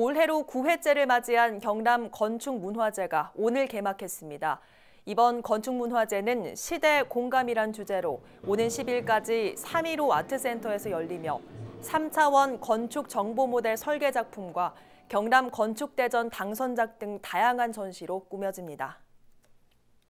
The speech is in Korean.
올해로 9회째를 맞이한 경남 건축문화제가 오늘 개막했습니다. 이번 건축문화제는 시대 공감이란 주제로 오는 10일까지 3.15 아트센터에서 열리며 3차원 건축 정보 모델 설계 작품과 경남 건축대전 당선작 등 다양한 전시로 꾸며집니다.